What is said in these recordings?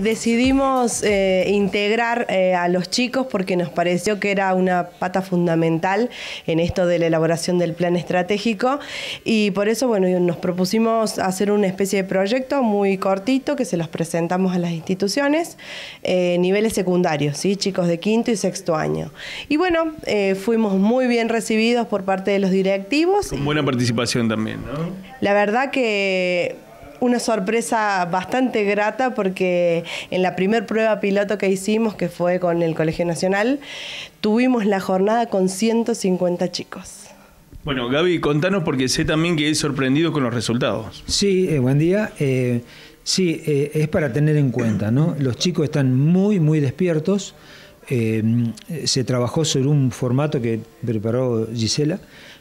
Decidimos eh, integrar eh, a los chicos porque nos pareció que era una pata fundamental en esto de la elaboración del plan estratégico y por eso bueno, nos propusimos hacer una especie de proyecto muy cortito que se los presentamos a las instituciones, eh, niveles secundarios, ¿sí? chicos de quinto y sexto año. Y bueno, fuimos muy bien recibidos por parte de los directivos. Con buena participación también, ¿no? La verdad que una sorpresa bastante grata porque en la primer prueba piloto que hicimos, que fue con el Colegio Nacional, tuvimos la jornada con 150 chicos. Bueno, Gaby, contanos porque sé también que es sorprendido con los resultados. Sí, eh, buen día. Eh, sí, eh, es para tener en cuenta, ¿no? Los chicos están muy, muy despiertos. Em, se trabajó sobre un formato que preparó Gisela,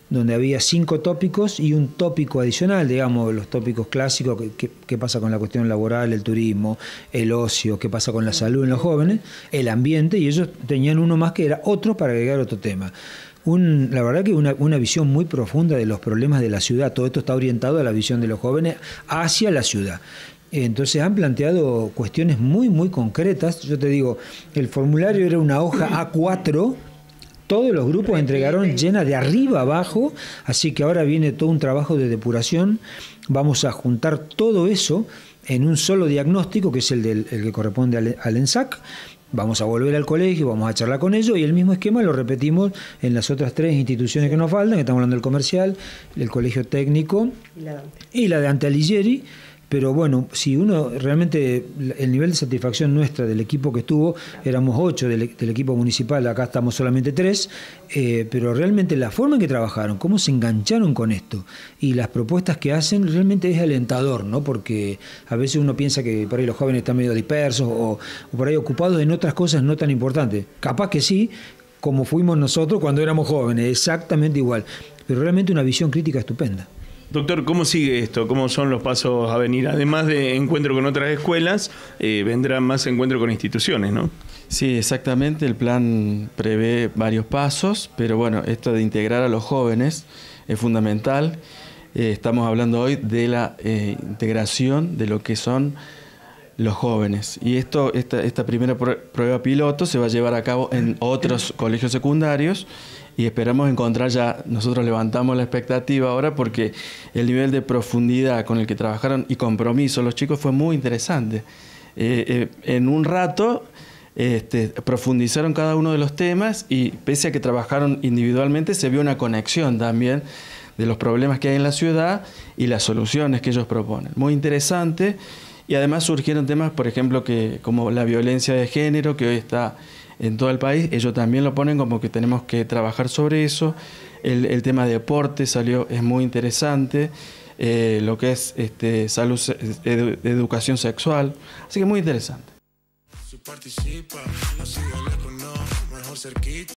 donde había cinco tópicos y un tópico adicional, digamos, los tópicos clásicos, qué, pasa con la cuestión laboral, el turismo, el ocio, qué pasa con la salud en los jóvenes, el ambiente, y ellos tenían uno más que era otro para agregar otro tema. la verdad que una, una, visión muy profunda de los problemas de la ciudad. Todo esto está orientado a la visión de los jóvenes hacia la ciudad. Entonces han planteado cuestiones muy, muy concretas. Yo te digo, el formulario era una hoja A4, todos los grupos entregaron llena de arriba abajo, así que ahora viene todo un trabajo de depuración. Vamos a juntar todo eso en un solo diagnóstico, que es el, del, que corresponde al, ENSAC. Vamos a volver al colegio, vamos a charlar con ellos y el mismo esquema lo repetimos en las otras tres instituciones que nos faltan, que estamos hablando del comercial, el colegio técnico y la de Alighieri pero bueno, si uno realmente el nivel de satisfacción nuestra del equipo que estuvo, éramos ocho del, equipo municipal, acá estamos solamente tres, eh, pero realmente la forma en que trabajaron, cómo se engancharon con esto y las propuestas que hacen realmente es alentador, ¿no? Porque a veces uno piensa que por ahí los jóvenes están medio dispersos o por ahí ocupados en otras cosas no tan importantes. Capaz que sí, como fuimos nosotros cuando éramos jóvenes, exactamente igual, pero realmente una visión crítica estupenda. Doctor, ¿cómo sigue esto? ¿Cómo son los pasos a venir? Además de encuentro con otras escuelas, vendrán eh, vendrá más encuentro con instituciones, ¿no? Sí, exactamente. El plan prevé varios pasos, pero bueno, esto de integrar a los jóvenes es fundamental. Eh, estamos hablando hoy de la eh, integración de lo que son los jóvenes. Y esto, esta primera prueba piloto se va a llevar a cabo en otros colegios secundarios y esperamos encontrar ya, nosotros levantamos la expectativa ahora porque el nivel de profundidad con el que trabajaron y compromiso los chicos fue muy interesante. Eh, eh, en un rato este, profundizaron cada uno de los temas y pese a que trabajaron individualmente se vio una conexión también de los problemas que hay en la ciudad y las soluciones que ellos proponen. Muy interesante. Y además surgieron temas, por ejemplo, que, como la violencia de género, que hoy está en todo el país, ellos también lo ponen como que tenemos que trabajar sobre eso. El, tema de deporte salió, es muy interesante. Eh, lo que es este, salud, educación sexual. Así que muy interesante. participa,